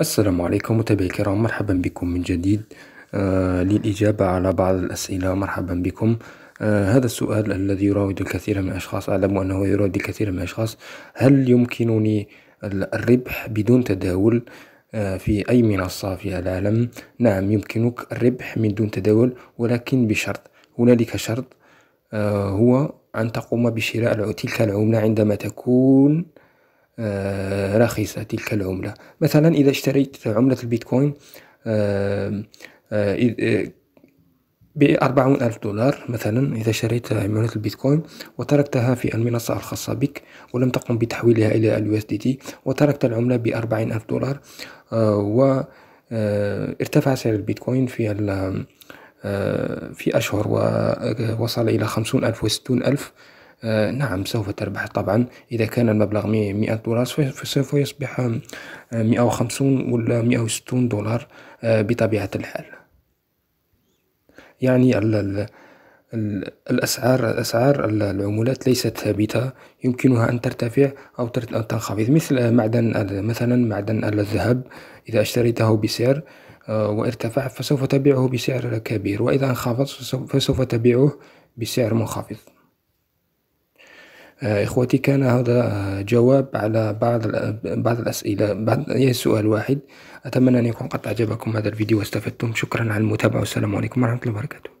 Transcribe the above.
السلام عليكم متابعي الكرام مرحبا بكم من جديد آه للإجابة على بعض الأسئلة مرحبا بكم آه هذا السؤال الذي يراود الكثير من الأشخاص أعلم أنه يراود الكثير من الأشخاص هل يمكنني الربح بدون تداول آه في أي منصة في العالم نعم يمكنك الربح من دون تداول ولكن بشرط هنالك شرط آه، هو أن تقوم بشراء تلك العملة عندما تكون آه، رخيصة تلك العملة مثلا إذا اشتريت عملة البيتكوين آه، آه، بأربعون ألف دولار مثلا إذا شريت عملة البيتكوين وتركتها في المنصة الخاصة بك ولم تقم بتحويلها إلى اليو اس دي تي وتركت العملة بأربعين ألف دولار و ارتفع سعر البيتكوين في في أشهر ووصل إلى خمسون ألف وستون ألف آه، نعم سوف تربح طبعا إذا كان المبلغ 100 دولار فسوف يصبح 150 آه، ولا 160 دولار آه، بطبيعة الحال يعني ال الأسعار الأسعار العمولات ليست ثابتة يمكنها أن ترتفع أو تنخفض مثل معدن مثلا معدن الذهب إذا اشتريته بسعر وارتفع فسوف تبيعه بسعر كبير وإذا انخفض فسوف تبيعه بسعر منخفض آه، إخوتي كان هذا جواب على بعض بعض الأسئلة بعض يعني سؤال واحد أتمنى أن يكون قد أعجبكم هذا الفيديو واستفدتم شكرا على المتابعة والسلام عليكم ورحمة الله وبركاته